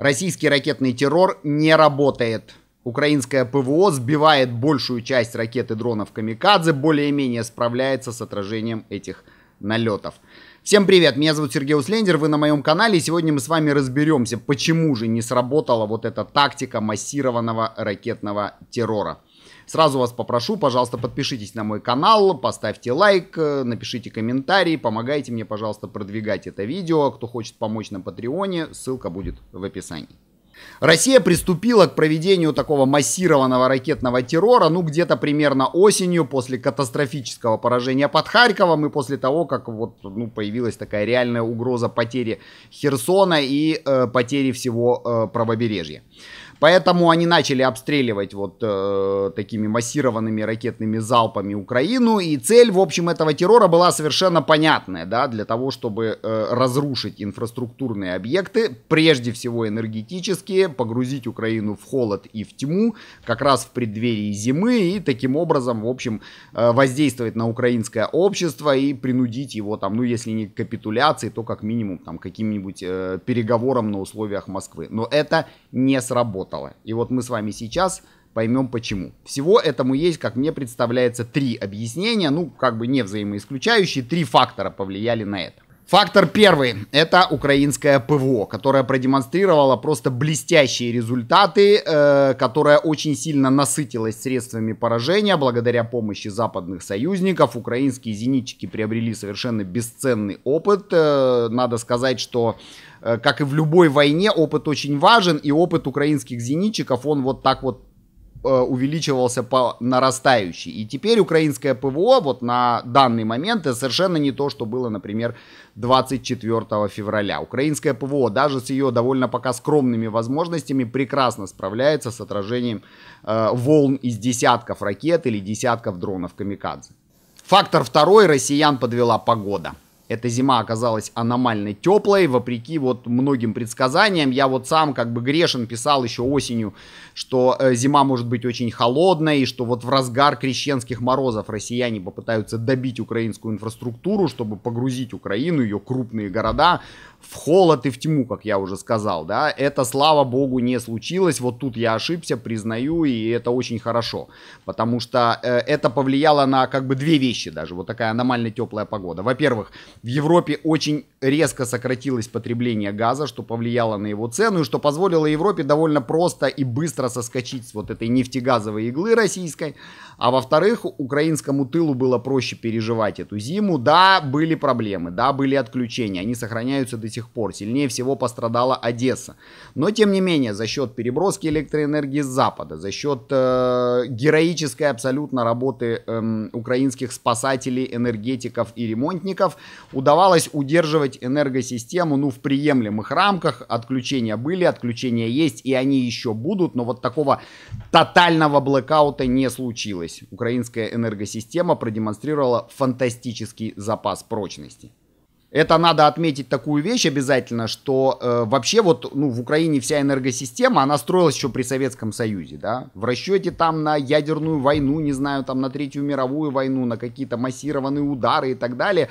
Российский ракетный террор не работает. Украинское ПВО сбивает большую часть ракет и дронов «Камикадзе», более-менее справляется с отражением этих налетов. Всем привет, меня зовут Сергей Услендер, вы на моем канале, и сегодня мы с вами разберемся, почему же не сработала вот эта тактика массированного ракетного террора. Сразу вас попрошу, пожалуйста, подпишитесь на мой канал, поставьте лайк, э, напишите комментарий, помогайте мне, пожалуйста, продвигать это видео. Кто хочет помочь на Патреоне, ссылка будет в описании. Россия приступила к проведению такого массированного ракетного террора, ну, где-то примерно осенью, после катастрофического поражения под Харьковом и после того, как вот, ну, появилась такая реальная угроза потери Херсона и э, потери всего э, правобережья. Поэтому они начали обстреливать вот э, такими массированными ракетными залпами Украину. И цель, в общем, этого террора была совершенно понятная, да, для того, чтобы э, разрушить инфраструктурные объекты, прежде всего энергетические, погрузить Украину в холод и в тьму, как раз в преддверии зимы, и таким образом, в общем, э, воздействовать на украинское общество и принудить его там, ну, если не к капитуляции, то как минимум там каким-нибудь э, переговорам на условиях Москвы. Но это не сработало работало. И вот мы с вами сейчас поймем почему. Всего этому есть, как мне представляется, три объяснения, ну, как бы не взаимоисключающие, три фактора повлияли на это. Фактор первый – это украинское ПВО, которое продемонстрировало просто блестящие результаты, э, которое очень сильно насытилось средствами поражения. Благодаря помощи западных союзников украинские зенитчики приобрели совершенно бесценный опыт. Э, надо сказать, что э, как и в любой войне, опыт очень важен, и опыт украинских зенитчиков, он вот так вот Э, увеличивался по нарастающей. И теперь украинское ПВО вот на данный момент это совершенно не то, что было, например, 24 февраля. Украинское ПВО даже с ее довольно пока скромными возможностями прекрасно справляется с отражением э, волн из десятков ракет или десятков дронов камикадзе. Фактор второй россиян подвела погода. Эта зима оказалась аномально теплой, вопреки вот многим предсказаниям. Я вот сам как бы грешен писал еще осенью, что э, зима может быть очень холодной, и что вот в разгар крещенских морозов россияне попытаются добить украинскую инфраструктуру, чтобы погрузить Украину, ее крупные города, в холод и в тьму, как я уже сказал, да. Это, слава богу, не случилось. Вот тут я ошибся, признаю, и это очень хорошо, потому что э, это повлияло на как бы две вещи даже, вот такая аномально теплая погода. Во-первых, в Европе очень резко сократилось потребление газа, что повлияло на его цену и что позволило Европе довольно просто и быстро соскочить с вот этой нефтегазовой иглы российской. А во-вторых, украинскому тылу было проще переживать эту зиму. Да, были проблемы, да, были отключения, они сохраняются до сих пор. Сильнее всего пострадала Одесса. Но, тем не менее, за счет переброски электроэнергии с Запада, за счет э, героической абсолютно работы э, украинских спасателей, энергетиков и ремонтников, удавалось удерживать поддерживать энергосистему, ну, в приемлемых рамках. Отключения были, отключения есть, и они еще будут, но вот такого тотального блэкаута не случилось. Украинская энергосистема продемонстрировала фантастический запас прочности. Это надо отметить такую вещь обязательно, что э, вообще вот ну, в Украине вся энергосистема, она строилась еще при Советском Союзе, да, в расчете там на ядерную войну, не знаю, там на Третью мировую войну, на какие-то массированные удары и так далее.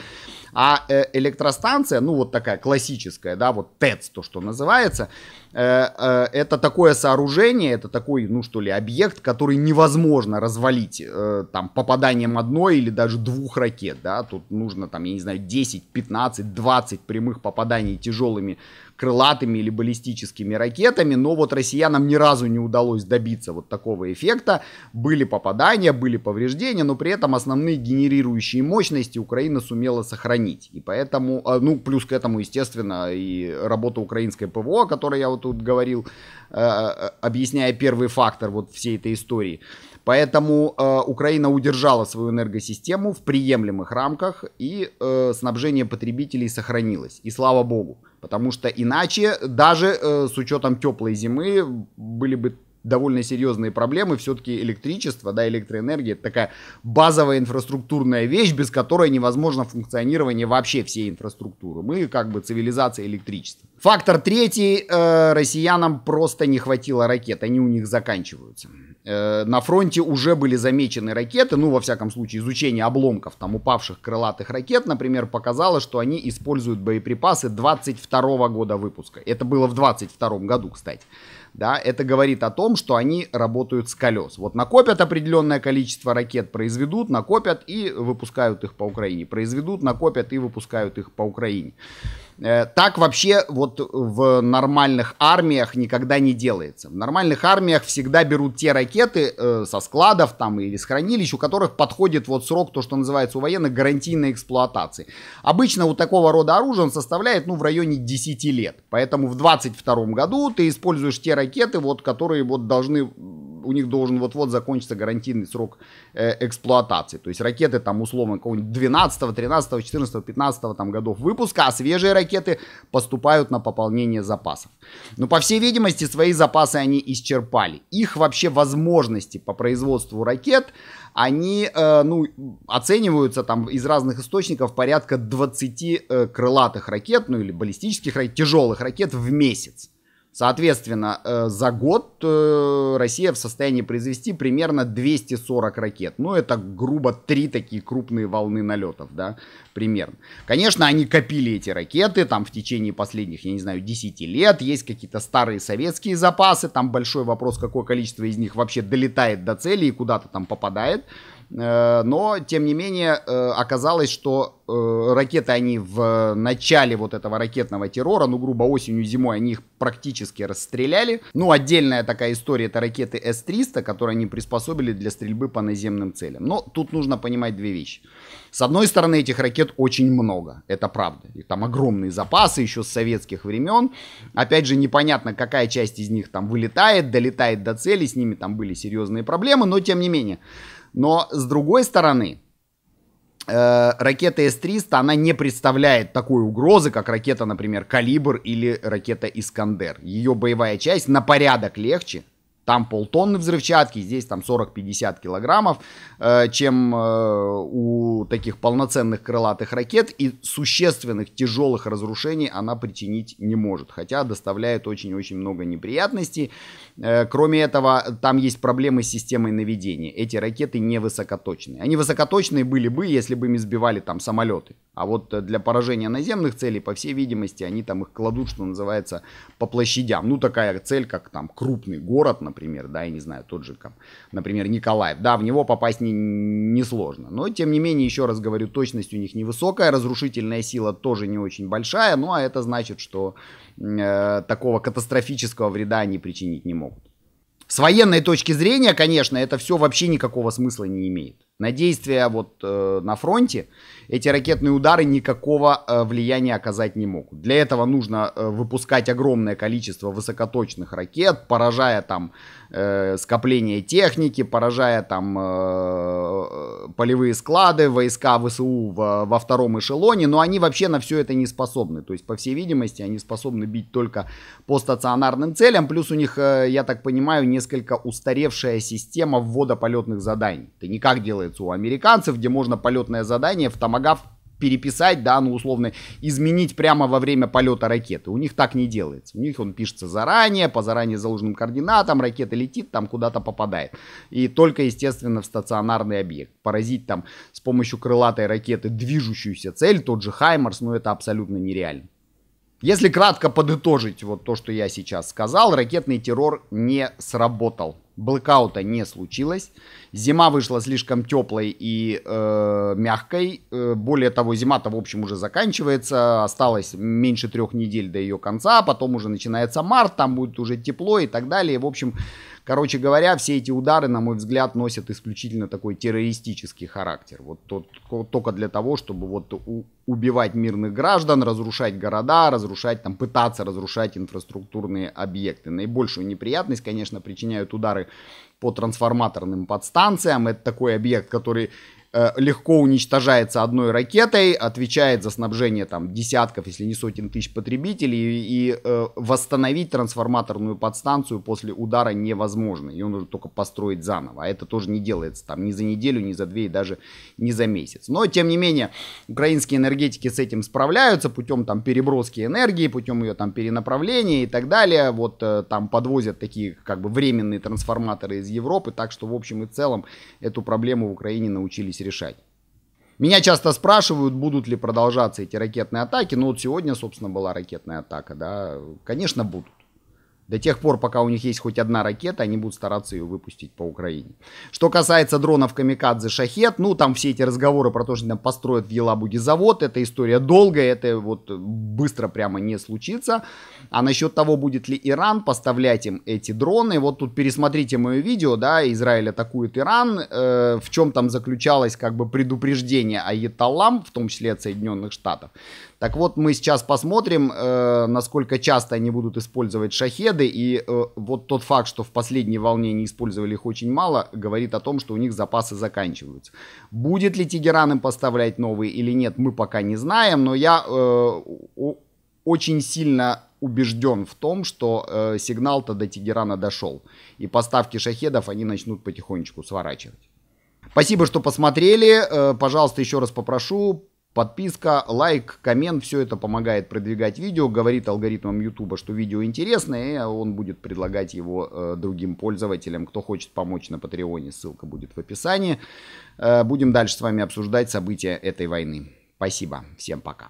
А э, электростанция, ну вот такая классическая, да, вот ТЭЦ, то, что называется, э, э, это такое сооружение, это такой, ну что ли, объект, который невозможно развалить там попаданием одной или даже двух ракет, да, тут нужно там, я не знаю, 10, 15, 20 прямых попаданий тяжелыми крылатыми или баллистическими ракетами, но вот россиянам ни разу не удалось добиться вот такого эффекта. Были попадания, были повреждения, но при этом основные генерирующие мощности Украина сумела сохранить. И поэтому, а, ну, плюс к этому, естественно, и работа украинской ПВО, о которой я вот тут говорил, э, э, объясняя первый фактор вот всей этой истории. Поэтому э, Украина удержала свою энергосистему в приемлемых рамках, и э, снабжение потребителей сохранилось. И слава богу. Потому что иначе, даже э, с учетом теплой зимы, были бы довольно серьезные проблемы. Все-таки электричество, да, электроэнергия это такая базовая инфраструктурная вещь, без которой невозможно функционирование вообще всей инфраструктуры. Мы как бы цивилизация электричества. Фактор третий. Э, россиянам просто не хватило ракет. Они у них заканчиваются. Э, на фронте уже были замечены ракеты. Ну, во всяком случае, изучение обломков там упавших крылатых ракет, например, показало, что они используют боеприпасы 22 года выпуска. Это было в 22 году, кстати. Да, это говорит о том, том, что они работают с колес. Вот накопят определенное количество ракет, произведут, накопят и выпускают их по Украине. Произведут, накопят и выпускают их по Украине. Э, так вообще вот в нормальных армиях никогда не делается. В нормальных армиях всегда берут те ракеты э, со складов там или с хранилищ, у которых подходит вот срок, то, что называется у военных, гарантийной эксплуатации. Обычно у такого рода оружия он составляет, ну, в районе 10 лет. Поэтому в 22 году ты используешь те ракеты, вот, которые вот должны у них должен вот-вот закончиться гарантийный срок э, эксплуатации. То есть ракеты там условно какого-нибудь 12, 13, 14, 15 там годов выпуска, а свежие ракеты поступают на пополнение запасов. Но по всей видимости свои запасы они исчерпали. Их вообще возможности по производству ракет они э, ну, оцениваются там из разных источников порядка 20 э, крылатых ракет, ну или баллистических ракет, тяжелых ракет в месяц. Соответственно, э, за год э, Россия в состоянии произвести примерно 240 ракет. Ну, это грубо три такие крупные волны налетов, да примерно. Конечно, они копили эти ракеты там в течение последних, я не знаю, 10 лет. Есть какие-то старые советские запасы. Там большой вопрос, какое количество из них вообще долетает до цели и куда-то там попадает. Э, но, тем не менее, э, оказалось, что э, ракеты они в начале вот этого ракетного террора, ну, грубо осенью, зимой, они их практически расстреляли. Ну, отдельная такая история, это ракеты С-300, которые они приспособили для стрельбы по наземным целям. Но тут нужно понимать две вещи. С одной стороны, этих ракет лет очень много, это правда. И там огромные запасы еще с советских времен. Опять же, непонятно, какая часть из них там вылетает, долетает до цели, с ними там были серьезные проблемы, но тем не менее. Но с другой стороны, э, ракета С-300, она не представляет такой угрозы, как ракета, например, «Калибр» или ракета «Искандер». Ее боевая часть на порядок легче – там полтонны взрывчатки, здесь там 40-50 килограммов, э, чем э, у таких полноценных крылатых ракет, и существенных тяжелых разрушений она причинить не может, хотя доставляет очень-очень много неприятностей. Э, кроме этого, там есть проблемы с системой наведения. Эти ракеты не высокоточные. Они высокоточные были бы, если бы им сбивали там самолеты. А вот э, для поражения наземных целей, по всей видимости, они там их кладут, что называется, по площадям. Ну, такая цель, как там крупный город, например, да, я не знаю, тот же, как, например, Николаев. Да, в него попасть Не, не сложно. но, тем не менее, еще раз говорю, точность у них невысокая, разрушительная сила тоже не очень большая. Ну, а это значит, что э, такого катастрофического вреда они причинить не могут. С военной точки зрения, конечно, это все вообще никакого смысла не имеет. На действия вот э, на фронте эти ракетные удары никакого э, влияния оказать не могут. Для этого нужно э, выпускать огромное количество высокоточных ракет, поражая там э, скопление техники, поражая там э, полевые склады, войска ВСУ в, во втором эшелоне, но они вообще на все это не способны. То есть, по всей видимости, они способны бить только по стационарным целям, плюс у них, э, я так понимаю, несколько устаревшая система ввода полетных заданий. Ты никак делаешь спрашивается у американцев, где можно полетное задание в томагав переписать, да, ну, условно, изменить прямо во время полета ракеты. У них так не делается. У них он пишется заранее, по заранее заложенным координатам, ракета летит, там куда-то попадает. И только, естественно, в стационарный объект. Поразить там с помощью крылатой ракеты движущуюся цель, тот же Хаймарс, ну, это абсолютно нереально. Если кратко подытожить вот то, что я сейчас сказал, ракетный террор не сработал. Блэкаута не случилось. Зима вышла слишком теплой и э, мягкой. Э, более того, зима-то, в общем, уже заканчивается. Осталось меньше трех недель до ее конца. А потом уже начинается март, там будет уже тепло и так далее. В общем, Короче говоря, все эти удары, на мой взгляд, носят исключительно такой террористический характер. Вот тот, только для того, чтобы вот у, убивать мирных граждан, разрушать города, разрушать, там, пытаться разрушать инфраструктурные объекты. Наибольшую неприятность, конечно, причиняют удары по трансформаторным подстанциям. Это такой объект, который Э, легко уничтожается одной ракетой, отвечает за снабжение там десятков, если не сотен тысяч потребителей, и э, восстановить трансформаторную подстанцию после удара невозможно, ее нужно только построить заново, а это тоже не делается там ни за неделю, ни за две, и даже не за месяц. Но, тем не менее, украинские энергетики с этим справляются путем там переброски энергии, путем ее там перенаправления и так далее, вот э, там подвозят такие как бы временные трансформаторы из Европы, так что, в общем и целом, эту проблему в Украине научились научились решать. Меня часто спрашивают, будут ли продолжаться эти ракетные атаки. Ну вот сегодня, собственно, была ракетная атака, да. Конечно, будут. До тех пор, пока у них есть хоть одна ракета, они будут стараться ее выпустить по Украине. Что касается дронов Камикадзе Шахет, ну там все эти разговоры про то, что там построят в Елабуге завод, эта история долгая, это вот быстро прямо не случится. А насчет того, будет ли Иран поставлять им эти дроны, вот тут пересмотрите мое видео, да, Израиль атакует Иран, э, в чем там заключалось как бы предупреждение Аяталам, в том числе от Соединенных Штатов. Так вот, мы сейчас посмотрим, э, насколько часто они будут использовать шахеды. И э, вот тот факт, что в последней волне не использовали их очень мало, говорит о том, что у них запасы заканчиваются. Будет ли Тегеран им поставлять новые или нет, мы пока не знаем. Но я э, очень сильно убежден в том, что э, сигнал-то до Тегерана дошел. И поставки шахедов они начнут потихонечку сворачивать. Спасибо, что посмотрели. Э, пожалуйста, еще раз попрошу, Подписка, лайк, коммент, все это помогает продвигать видео, говорит алгоритмам YouTube, что видео интересное, и он будет предлагать его э, другим пользователям. Кто хочет помочь на Патреоне, ссылка будет в описании. Э, будем дальше с вами обсуждать события этой войны. Спасибо, всем пока.